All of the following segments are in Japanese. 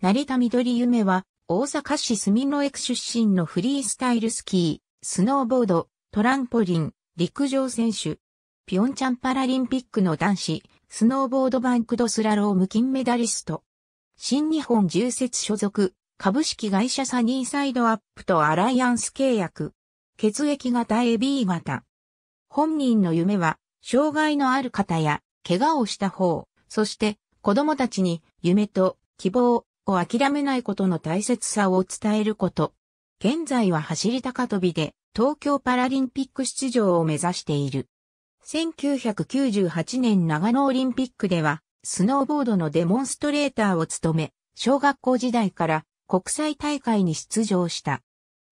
成田緑夢は、大阪市住之江区出身のフリースタイルスキー、スノーボード、トランポリン、陸上選手。ピョンチャンパラリンピックの男子、スノーボードバンクドスラローム金メダリスト。新日本重説所属、株式会社サニーサイドアップとアライアンス契約。血液型 AB 型。本人の夢は、障害のある方や、怪我をした方、そして、子供たちに、夢と、希望、を諦めないことの大切さを伝えること。現在は走り高跳びで東京パラリンピック出場を目指している。1998年長野オリンピックではスノーボードのデモンストレーターを務め、小学校時代から国際大会に出場した。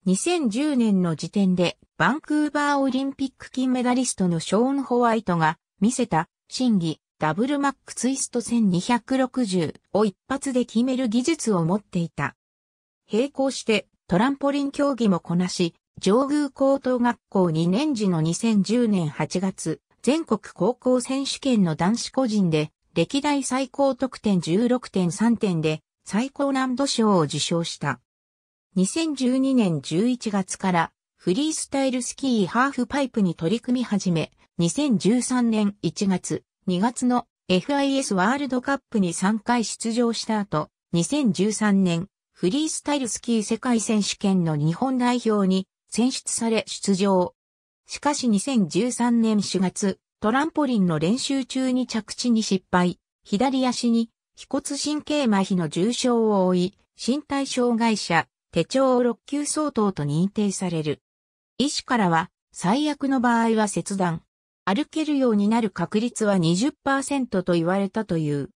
2010年の時点でバンクーバーオリンピック金メダリストのショーン・ホワイトが見せた審議。ダブルマックツイスト1260を一発で決める技術を持っていた。並行してトランポリン競技もこなし、上宮高等学校2年時の2010年8月、全国高校選手権の男子個人で、歴代最高得点16.3点で、最高難度賞を受賞した。2012年11月から、フリースタイルスキーハーフパイプに取り組み始め、2013年1月、2月の FIS ワールドカップに3回出場した後、2013年、フリースタイルスキー世界選手権の日本代表に選出され出場。しかし2013年4月、トランポリンの練習中に着地に失敗、左足に、飛骨神経麻痺の重傷を負い、身体障害者、手帳を6級相当と認定される。医師からは、最悪の場合は切断、歩けるようになる確率は20%と言われたという。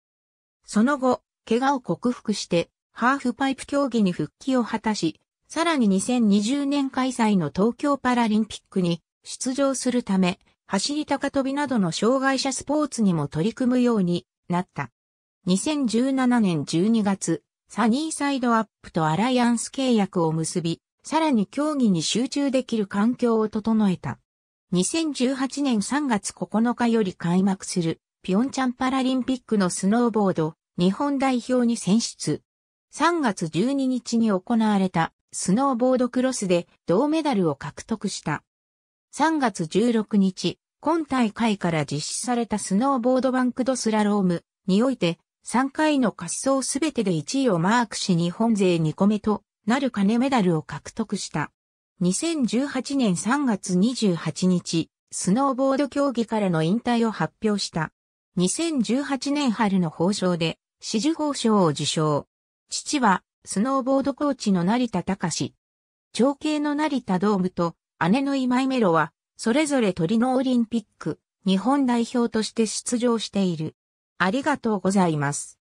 その後、怪我を克服して、ハーフパイプ競技に復帰を果たし、さらに2020年開催の東京パラリンピックに出場するため、走り高跳びなどの障害者スポーツにも取り組むようになった。2017年12月、サニーサイドアップとアライアンス契約を結び、さらに競技に集中できる環境を整えた。2018年3月9日より開幕する、ピョンチャンパラリンピックのスノーボード、日本代表に選出。3月12日に行われた、スノーボードクロスで銅メダルを獲得した。3月16日、今大会から実施されたスノーボードバンクドスラロームにおいて、3回の滑走すべてで1位をマークし日本勢2個目となる金メダルを獲得した。2018年3月28日、スノーボード競技からの引退を発表した。2018年春の報賞で、紫綬褒章を受賞。父は、スノーボードコーチの成田隆。長兄の成田ドームと、姉の今井メロは、それぞれトリノオリンピック、日本代表として出場している。ありがとうございます。